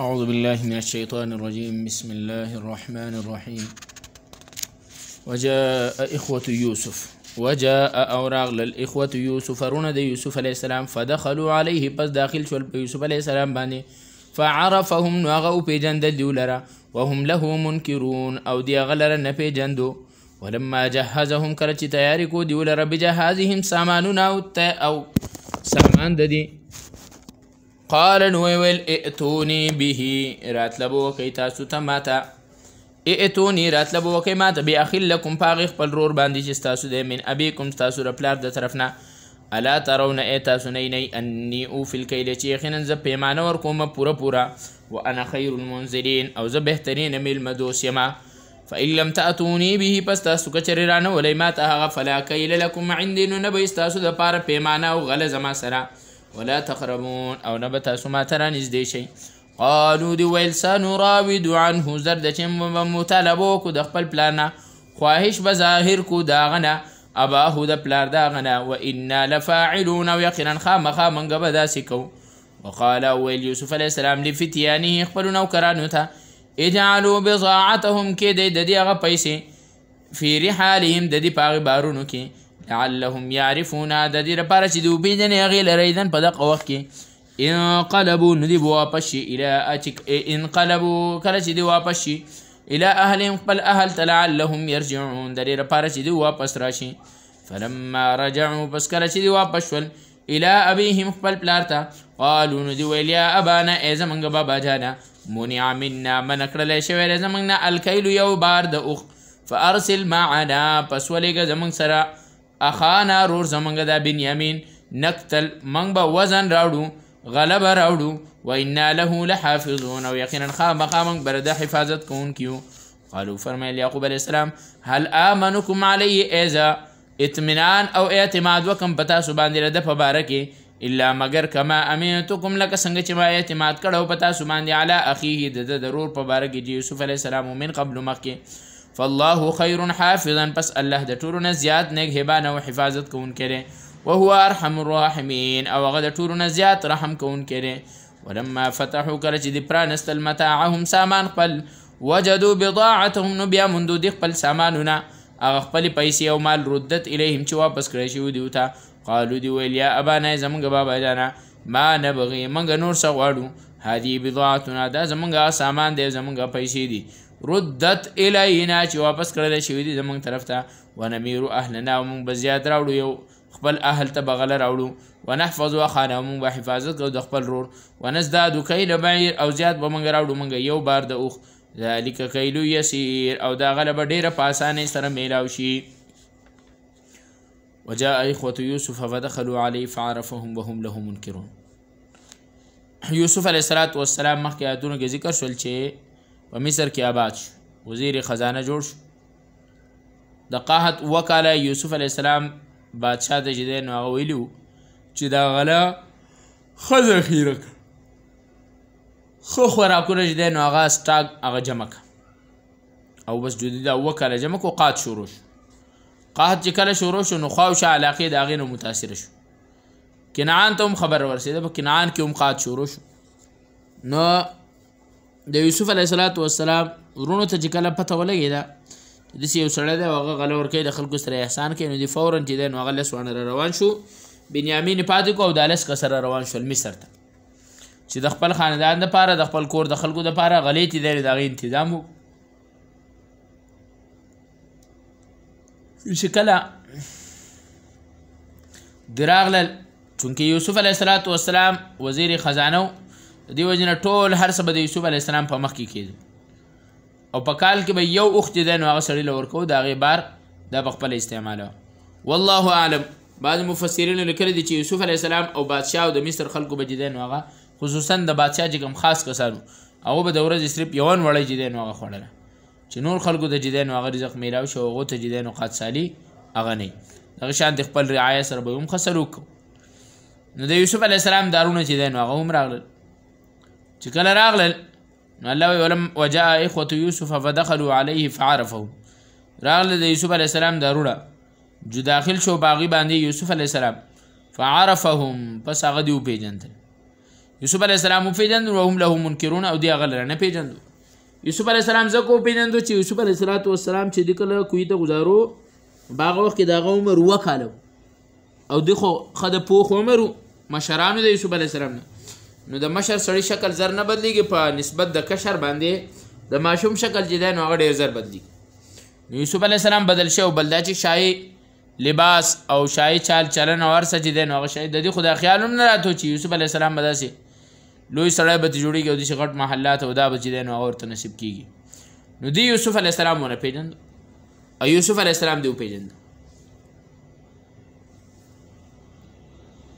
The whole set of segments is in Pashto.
أعوذ بالله من الشيطان الرجيم بسم الله الرحمن الرحيم وجاء إخوة يوسف وجاء أوراغ للإخوة يوسف رونه دي يوسف عليه السلام فدخلوا عليه بس داخل شوال يوسف عليه السلام باني فعرفهم نو هغه وپېژندل وهم له منكرون او دي هغه لره ولما جهزهم كرتي تياركو دولر بجهازهم سامانونا او سامان د قال نو ویل ائتوني به راتلب وکي تاسو ته ماته ائتوني راتلب وکي ماته بیا اخل لكم پاغ خپل رور باندې چې تاسو دې من ابيكم تاسو رپلار د طرف نه الا ترون اي تاسو نه نه اني او فل کيل چې یقینا زه پیمانه ورکوم پوره پوره وانا خير المنزلين او زه بهترین مل مدوس یما فإن لم تأتوني به پس تاسو کچر رانه ولې ما ته هغه فلا کيل لكم عندي نو نه به تاسو د پاره پیمانه او غل زما سره ولا تقربون او نه به تاسو ماته را نږدې شئ قالو دی ویل سنراود عنه زرد چې به مطالبه وکړو د خپل پلار نه خواهش به ظاهر کو د هغه نه اباهو د پلار د هغه نه و انا لفاعلون او یقینا خامخا موږ به داسې کوو وقال ویل یوسف علیه السلام لفتیانه خپلو نوکرانو ته اجعلوا بضاعتهم کې دی د دې هغه پیسې فی رحالهم د دې په بارونو کې لعلهم يعرفون د دې لپاره چې دوی پیژنې هغه لریدن په دغه وخت کې انقلبوا ندی واپس شي الی اتک انقلبوا کله چې دی واپس شي الی اهلهم خپل اهل تلعلهم يرجعون د دې لپاره چې دوی واپس راشي فلما رجعوا پس کله چې دوی واپس شول الی ابيهم خپل پلار ته قالو ندی ویل یا ابانا ای زمنګ بابا جانا منع منا من کړل شوی زمنګ نه الکیل یو بار د اوخ فارسل معنا پس ولګ زمنګ سره اخانا رور زمونږ دا بنیامین نقتل منگ با وزن راوړو غلب راوړو و انا له لحافظون او یقینا خامخا منگ برده حفاظت کون کیو قالو فرمایل یعقوب علیہ السلام هل آمنکم علی ایزا اطمینان او اعتماد وکم پتا سو باندې د پبارکه الا مگر کما امنتکم لک څنګه چې ما اعتماد کړو پتا سو باندې علی اخیه د ضرور پبارکه یوسف علیہ السلام من قبل مکه فالله خير حافظا پس الله د ټولو نه زیات نیک هبانه او حفاظت کوونکی دی وهو ارحم الراحمين او هغه د ټولو نه زیات رحم کوونکی دی ولما فتحوا کله چې د پرانستل متاعهم سامان خپل وجدوا بضاعتهم نو بیا مندو د خپل سامانونه هغه خپل پیسې او مال ردت الیهم چې واپس کړی شو دیو ته قالو دی ویل یا ابانا زمونږ بابا جانا ما نبغي منګ نور څه غواړو هذه بضاعتنا دا زمونږ سامان دی زمونږ پیسې دي ردت الینا چې واپس کړل شي دي زمونږ طرف ته ونمیر اهلنا ومن بزیاد راوړو یو خپل اهل ته بغل راوړو ونحفظ خانهم وحفاظت کو د خپل رور ونزداد کیل بعیر او زیاد به مونږ راوړو مونږ یو بار د اوخ ذالک کیلو یسیر او دا غلبه ډیره په اسانه سره میلاو شي وجاء اخوه یوسف فدخلوا علیه فعرفهم وهم له منکرون یوسف علیه السلام مخکې آیاتونو کې ذکر شول چې په مصر کې آباد شو وزیر خزانه جوړ شو د قاحت وکاله یوسف علی السلام بادشاہ د جدي نو هغه ویلو چې دا غله خزه خیره کړ خو خوراکونه چې دی نو هغه سټاک هغه جمع او بس جدي دا اوه کاله جمع کو قات شروع شو قحط چې کله شروع شو نو خواوشه علاقې د هغې نه متاثره شو کنعان ته هم خبر ورسېده په کنعان کې هم قات شروع شو نو د یوسف علیه صلات وسلام ورونو ته چې کله پته ولګېده داسې یو سړی دی او هغه غله ورکوي د خلکو سره احسان کوي نو دی فورا چې دی نو هغه لس وانه روان شو بنیامین پاتې کو او د لس کسره روان شول مصر ته چې د خپل خاندان لپاره د خپل کور د خلکو لپاره غلې تي دی د هغې انتظام وکړو چې کله دراغلل چونکه یوسف علیه السلام وزیر خزانه دیو جن ټول هر څه به یوسف علی السلام په مخ کې کېد او په کال کې به یو اوخت دین هغه سړی لور کو دا غي بار دا بخپل استعمالو والله اعلم بعض مفسرین لیکلي دي چې یوسف علی السلام او بادشاه او د مصر خلکو به دیدن هغه خصوصا د بادشاه جګم خاص کسانو هغه به د ورځې صرف یوان وړی دیدن هغه خوړله چې نور خلکو د جدین او هغه رزق میلاو شو هغه ته جدین او قد سالی هغه نه هغه شان د خپل رعایا سره به هم خسلوک نو د یوسف علی السلام دارونه جدین هغه هم راغلل چې کله راغلل نو الله ولم وجاء اخوه یوسف فدخلوا عليه فعرفوا راغله د یوسف علی السلام دروړه جو داخل شو باغی باندې یوسف علی السلام فعرفهم پس هغه دی پیجنتل یوسف علی السلام پیجند او هم له منکرون او دی هغه لرنه پیجند یوسف علی السلام زکو پیجند چې یوسف علی السلام چې دکله کوی ته گزارو باغ وخت کې دغه عمر وکاله او دغه خد پوخ عمر مشرانو د یوسف علی السلام نه نو د مشر سړی شکل زر نه بدلیږي په نسبت د کشر باندې د ماشوم شکل چې دی نو هغه ډېر زر بدلیږي نو یوسف علیه السلام بدل شو بل دا چې شایي لباس او شایي چال چلن او هر څه چې دی نو هغه شایي د دې خو دا خیال هم نه راتو چې یوسف علیه السلام به داسې لوی سړی به جوړیږي او داسې غټ محلات او دا به چې دی نو هغه ورته نصیب کیږي نو دی یوسف علیه السلام ونه پیژند او یوسف علیه السلام دی وپیژند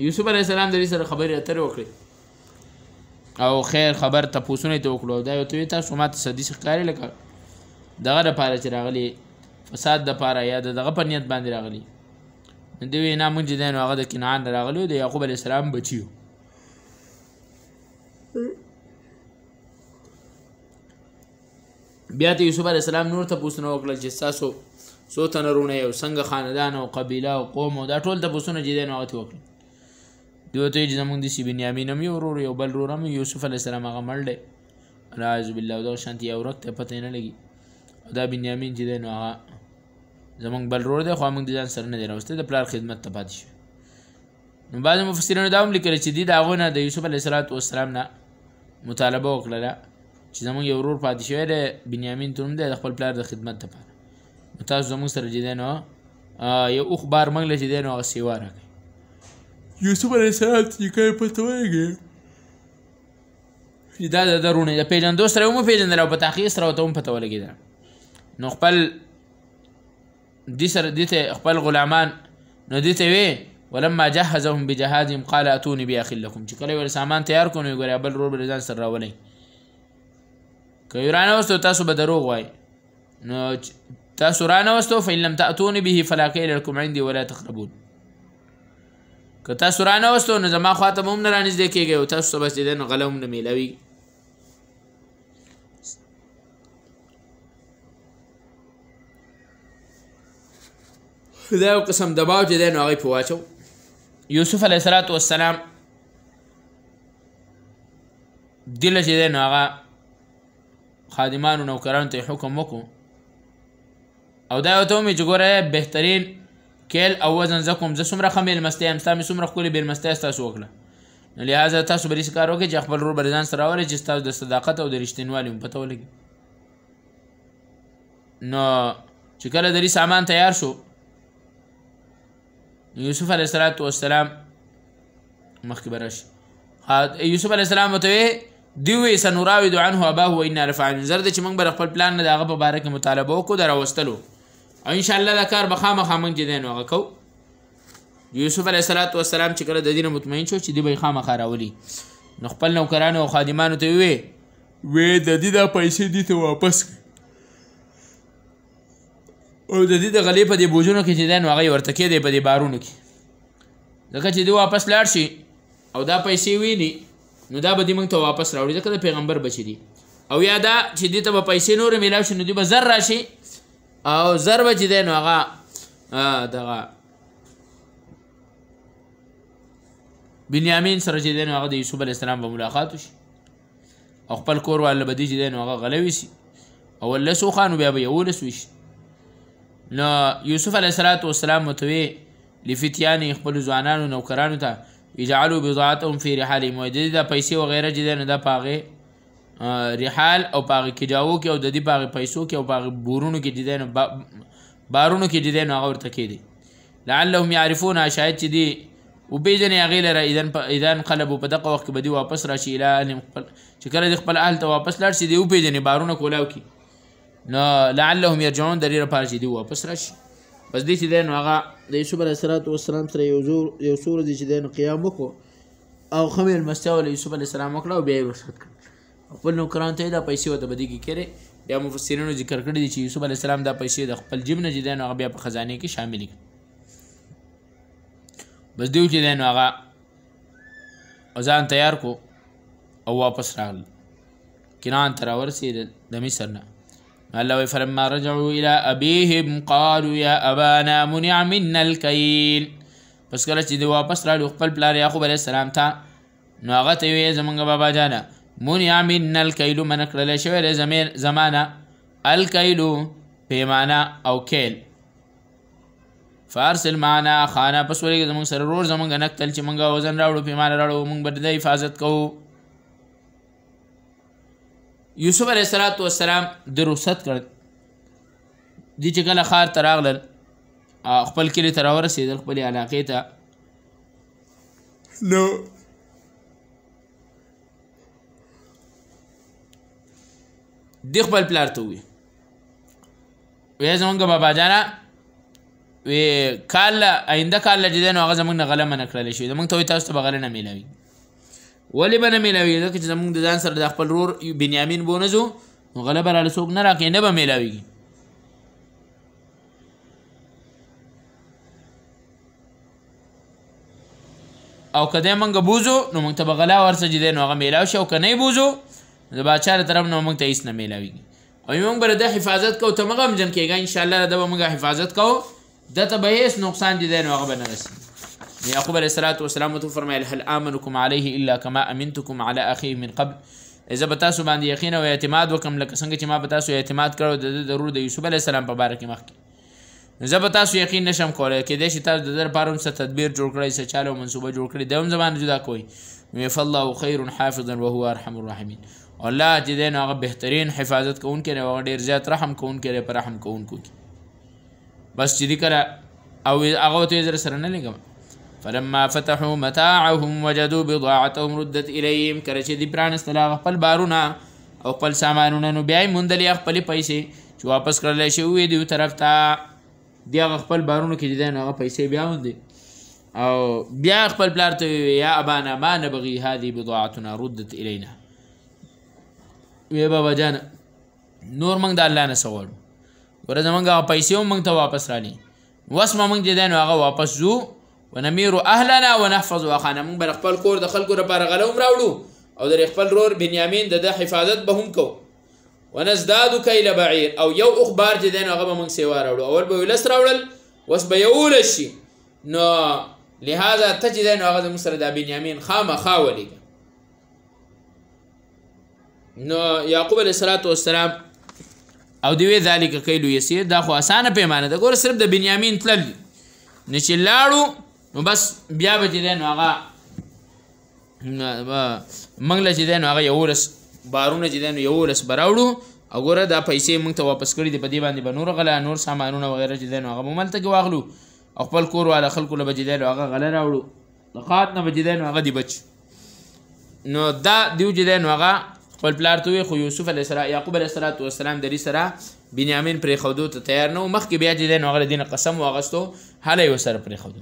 یوسف علیه السلام د دې سره خبرې اترې وکړې او خیر خبر تپوسونه ته وکړو دا یو توی تاسو ماته سدي ښکاری لکه دغه د پاره چې راغلی فساد د پاره یا دغه په نیت باندې راغلی دی وی نه مونږ دین هغه د کنعان راغلی د یعقوب علی السلام بچیو بیا ته یوسف علی السلام نور تپوسونه وکړل چې تاسو څو تنه رونه یو څنګه خاندان او قبیله او قوم او دا ټول تپوسونه جدي نه وکړي دوی ته چې زمونږ د سی بنیامین هم یو ورور یو بل ورور هم یوسف علیه السلام هغه مړ دی نعوذ بالله دغه شانتي یو ورک ته پته نه لګي او دا بنیامین چې دی نو هغه زمونږ بل ورور دی خو موږ د ځان سره نه دی راوستی د پلار خدمت ته پاتې شو نو بعضې مفسرینو دا هم لیکلی چې دي د هغوی نه د یوسف علیه السلام نه مطالبه وکړله چې زمونږ یو ورور پاتې شوی دی بنیامین تون دی د خپل پلار د خدمت لپاره نو تاسو زمونږ سره چې دی نو یو اوخ بار موږ له چې دی نو هغه سیوا راکړئ youtuber excelente de cá em Porto Alegre. دا د درونه د پیجندو سره مو پیجندل او په تحقیق سره ته هم پته ولګیده نو خپل دي سره دي ته خپل غلامان نو دي ته وي ولما جهزهم بجهازهم قال اتوني باخي لكم چې کله ول سامان تیار کونه ګوریا بل رو بل ځان سره راولي که یورانه وستو تاسو به دروغ وای نو تاسو رانه وستو فإن لم تأتوني به فلا كيل لكم عندي ولا تقربون که تاسو رانه وستو نو زما خواته هم نه رانږدې کېږئ او تاسو ته بس دې نو غله هم نه میلوي دا یو قسم دباو چې دی نو هغې پې واچو یوسف علیه صلات وسلام دله چې دی نو هغه خادمانو نوکرانو ته حکم وکړو او دا یو ته ومې چې ګوره بهترین کیل او وزن زه کوم زه څومره ښه مېلمستیا یم ستا مې څومره ښکلې مېلمستیا ستاسو وکړه نو لهذا تاسو به داسې کار وکړئ چې خپل ورور به د ځان سره راولئ چې ستاسو د صداقت او د رښتینوالي مو پته ولګي نو چې کله د سامان تیار شو یوسف علیه السلام مخکې به راشي یوسف علیه السلام ورته ویې دی وی سنراوی دو عنه اباه و ان رفع نظر د چې موږ بر خپل پلان نه دغه په باره کې مطالبه وکړو درو وستلو او ان شاء الله دا کار بخامه خامن جدي نو غکو یوسف علیه السلام چې کله د دینه مطمئن شو چې دی به خامخا راولي نو خپل نوکرانو او خادمانو ته وی وی د دې د پیسې دې ته واپس او د دې د غلې په دې بوجونو کې چې دین واغې ورته کې دې په دې بارونو کې ځکه چې دوی واپس لاړ شي او دا پیسې ویني نو دا به دې موږ ته واپس راوړي ځکه د پیغمبر بچی دي او یا دا چې دې ته به پیسې نور میلاو شي نو دوی به زر راشي او ضرب چې دین هغه دغه بنیامین سره چې دین هغه د یوسف علی السلام په ملاقات وشي او خپل کور ولا بدی چې دین هغه غلوي سي او لسو خانو بیا به یولس وشي نو یوسف علی السلام متوي لفتیان خپل ځوانانو نوکرانو ته یجعلوا بضاعتهم فی رحالهم وجد پیسې وغیرہ چې دین د پاغه ریحال او پاغه کجاو کې او د دې پاغه پیسو کې او پاغه بورونو کې دي نو بارونو کې دي نو هغه ورته کې دي لعلهم يعرفون شاید چې دي او بیجن هغه لره اذن اذن قلب په دغه وخت کې بدی واپس راشي اله اهل خپل چې کله د خپل اهل ته واپس لاړ شي دی او بیجن بارونه کولاو کی نو لعلهم يرجعون د ریره پاره شي دی واپس راشي بس دې چې دین هغه د یوسف علیه السلام سره یو زور یو سور دې چې دین قیام وکړو او خمیر مسیح علیه السلام وکړو او بیا یې وسات کړ خپل نوکرانو ته دا پیسې ورته بدې کې کړې بیا مفسرینو ذکر کړی دی چې یوسف علیه السلام دا پیسې د خپل جیب نه چې دی نو هغه بیا په خزانې کې شاملې کړې بس دیو چې دی نو هغه ځان تیار کو او واپس راغل کنان ته راورسېدل د مصر نه الله وی فلما رجعوا الى ابيهم قالوا يا ابانا منع منا الكيل پس کله چې دی واپس راغلو خپل پلار یعقوب علیه السلام ته نو هغه ته وی زمونږ بابا جانه منع من الکیلو من کړل شوی د زمین زمانہ الکیلو پیمانه او کیل فارسل معنا خانه پس ولې زمون سره روز زمون غنکتل چې مونږه وزن راوړو پیمانه راوړو مونږ بده د حفاظت کوو یوسف علیہ الصلات والسلام د رخصت کړ دي چې کله خار تراغلل خپل کلی تر ورسېدل خپل علاقې ته نو دی خپل پلار ته وي وې زمونږ بابا جانا وې کال آینده کال چې نو هغه زمونږ نه غلمه نه کړل شي زمونږ ته تاسو ته بغل نه میلاوي ولی به نه میلاوي ځکه چې زمونږ د ځان سره د خپل رور بنیامین بونزو نو غلبه را لسوک نه راکې نه به میلاويږي او کده منګه بوزو نو مونږ ته بغلا ورسجدې نو هغه میلاو شو کنه بوزو د بادشاہ له طرف نه موږ ته هیڅ نه میلاویږي او موږ به د حفاظت کوو ته مغم جن کېږه ان شاء الله د به موږ حفاظت کوو د ته به هیڅ نقصان دي نه هغه به نه رسي یعقوب علیه الصلاۃ والسلام تو فرمایل هل امنکم علیه الا کما امنتکم علی اخیه من قبل زه به تاسو باندې یقین او اعتماد وکم لکه څنګه چې ما په تاسو اعتماد کړو د ضرور د یوسف علیه السلام په باره کې مخکې زه به تاسو یقین نشم کولای کېدای شي تاسو د در پاره هم څه تدبیر جوړ کړئ څه چاله او منصوبه جوړ کړئ د هم زمانه جدا کوئ ویف الله خیر حافظا وهو ارحم الراحمین الله چې دین هغه بهترین حفاظت کوونکی دی او ډیر زیات رحم کوونکی دی پر رحم کوونکو کې بس چې کړه او هغه ته زر سره نه لګم فلما فتحوا متاعهم وجدوا بضاعتهم ردت اليهم کړه چې دی پران استلا خپل بارونه او خپل سامانونه نو بیا مونډلې خپل پیسې چې واپس کړل شي وې دی طرف ته دی خپل بارونه کې دین هغه پیسې بیا وندي او بیا خپل پلار ته یا ابانا ما نبغي هذه بضاعتنا ردت الينا وی بابا جان نور موږ د الله نه سوال ګوره زمونږ هغه پیسې هم موږ ته واپس رالي وسمه موږ چې دی نو هغه واپس ځو ونمیرو اهلنا ونحفظ اخانا موږ بل خپل کور د خلکو لپاره غلوم راوړو او در خپل رور بنیامین د د حفاظت به هم کو ونزداد کیل بعیر او یو اخبار چې دی نو هغه به موږ سیوا راوړو اول به ولس راوړل وس به یولس شي نو لهذا تجدن هغه د مصر د بنیامین خامه خاولې نو یعقوب علیه السلام او دی وی ذالک کیلو یسیر دا خو اسانه پیمانه ده ګور صرف د بنیامین تلل نه چې لاړو نو بس بیا به دې نو هغه منګل چې دې نو هغه یولس بارونه چې دې نو یولس براوړو او ګوره دا پیسې موږ ته واپس کړې دي په دې باندې به نور غلا نور سامانونه وغیرہ چې دین هغه مملته کې واغلو او خپل کور والا خلکو له بجیدل هغه غلا راوړو لقات نه بجیدل هغه دی بچ نو دا دیو جیدل هغه خپل پلار ته خو یوسف علیه السلام یعقوب علیه السلام د سره بنیامین پرې خودو ته تیار نو مخکې بیا چې دین هغه دین قسم واغستو هله یو سره پرې خودو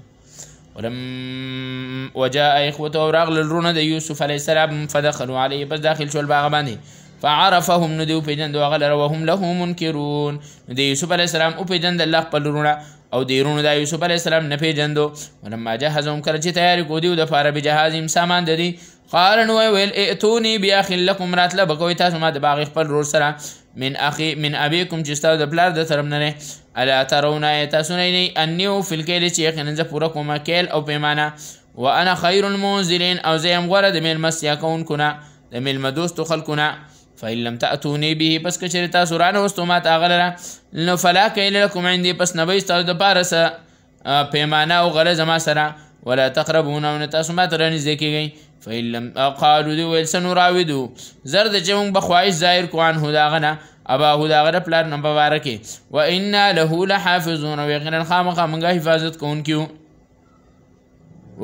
ولم وجاء اخوته راغل الرونه د یوسف علیه السلام فدخلوا علیه بس داخل شو الباغ باندې فعرفهم نو دیو پیجند وغلر وهم له منکرون دی یوسف علیہ السلام او پیجند الله خپل رونه او دیرونو دا یوسف علیہ السلام نه پیجندو ولما جهزهم کله چې تیاری کو دیو د فار به جهاز سامان ددی قال نو ویل ائتوني بیاخ لكم راتله بکوي تاسو ما د باغ خپل رور سره من اخي من ابيكم چې تاسو د پلار د طرف نه نه الا ترون تاسو نه نه انيو فل کېل چې یقینا زه پوره کوم کېل او پیمانه وانا خير المنزلين او زه يم غره د مل مسیا کون کنا د مل مدوست خلقنا فإن لم تأتوني به پس کچری تاسو رانه واستو ما تاغلره نو فلا کېل لكم عندي پس نه به تاسو د پارسه پیمانه او غره زما سره ولا تقربون ان تاسو ما ترنځ کېږئ فیلم قالو دی ویل سنو راویدو زرد چې موږ بخوایش ظاهر کوان هداغنا ابا هداغره پلار نم مبارکه و انا له لحافظون و یقینا خامخ موږ حفاظت کوونکیو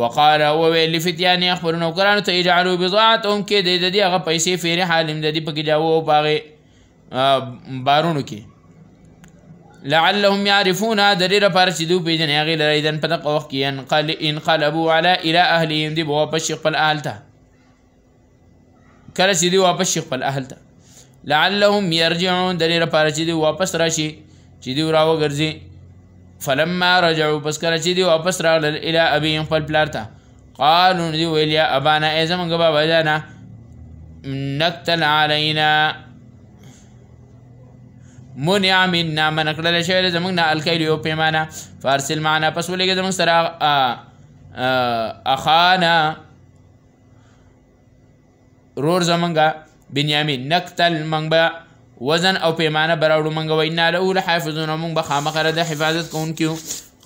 وقال او ویل فتیان اخبر نو قران ته اجعلوا بضاعتهم کې د دې هغه پیسې فیر حالم د دې پکې جاوه او باغې بارونو کې لعلهم يعرفون درير پارچ دو پیجن هغه لریدن په دغه قال إن انقل انقلبوا على الى اهلهم دی واپس خپل اهل ته کله چې دی واپس خپل اهل لعلهم يرجعون درير پارچ دی واپس راشي چې دی راو ګرځي فلما رجعوا بس کله چې دی واپس راغل الى ابيهم خپل پلار ته قالوا دی ويليا ابانا إذا من بابا جانا نقتل علينا منع منا من کړل شوی زمونږ نه الکیل یو پیمانه فارسل معنا پس ولګي زمونږ سره اخانا رور زمونږه بنیامین نقتل منګ به وزن او پیمانه براوړو منګ وینا له اول حافظون منګ به خامخره د حفاظت کوونکو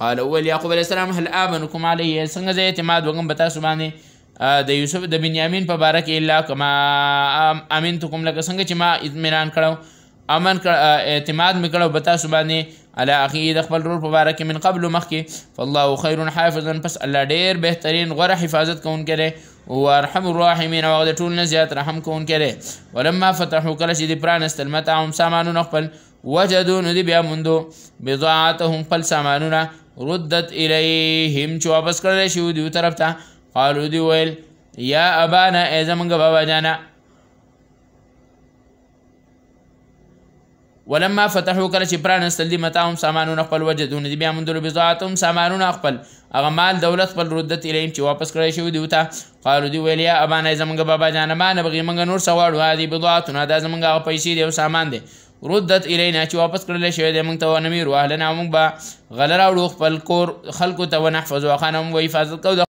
قال اول یعقوب علیہ السلام هل امنکم علیه څنګه زه اعتماد وکم بتا سبحانه د یوسف د بنیامین په باره کې الا کما امنتکم لکه څنګه چې ما اطمینان کړم امن اعتماد میکړو بتا سبحانه علی اخی د خپل رور مبارک من قبل مخکی فالله خیر حافظا پس الله ډیر بهترین غره حفاظت کون کړي او ارحم الراحمین او د ټول نه زیات رحم کون کړي ولما فتحوا کله چې د پرانست المتعم سامانونه خپل وجدوا ندی بیا مندو بضاعتهم خپل سامانونه ردت الیهم چې واپس کړل شو دیو طرف ته قالو دی ویل یا ابانا ای زمونږ بابا جانا ولما فتحوا کله چې پرانستل دي متاهم سامانونه خپل وجدون دي بیا مندلو بضاعتهم سامانونه خپل هغه مال دولت خپل ردت الیم چې واپس کړی شو دی وتا قالو دی ویلیا ابانا زمونږ بابا جان ما نه بغي مونږ نور سواړو هادي بضاعتونه دا زمونږ هغه پیسې دی او سامان دی ردت الینا چې واپس کړل شوی دی مونږ ته ونمیر واهلنا مونږ به غلرا وړو خپل کور خلکو ته ونحفظ واخانم و حفاظت کوو